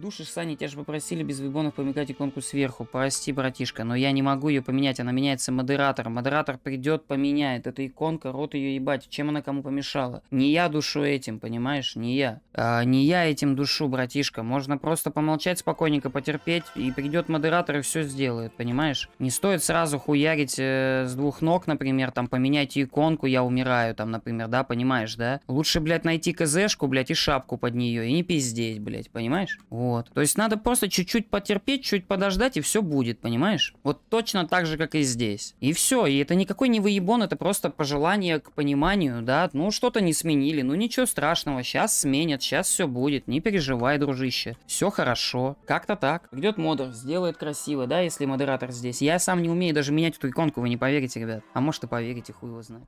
Души Сани, тебя же попросили без вибонов помигать иконку сверху. Прости, братишка, но я не могу ее поменять, она меняется модератор. Модератор придет, поменяет. Эта иконка, рот ее ебать. Чем она кому помешала? Не я душу этим, понимаешь? Не я. А, не я этим душу, братишка. Можно просто помолчать спокойненько, потерпеть, и придет модератор и все сделает, понимаешь? Не стоит сразу хуярить э, с двух ног, например, там, поменять иконку, я умираю, там, например, да, понимаешь, да? Лучше, блядь, найти КЗшку, блядь, и шапку под нее, и не пиздеть, блядь, понимаешь? О, вот. То есть надо просто чуть-чуть потерпеть, чуть подождать, и все будет, понимаешь? Вот точно так же, как и здесь. И все. И это никакой не выебон, это просто пожелание к пониманию, да. Ну, что-то не сменили, ну ничего страшного, сейчас сменят, сейчас все будет. Не переживай, дружище. Все хорошо. Как-то так. Придет модер, сделает красиво, да, если модератор здесь. Я сам не умею даже менять эту иконку, вы не поверите, ребят. А может и поверите, хуй его знает.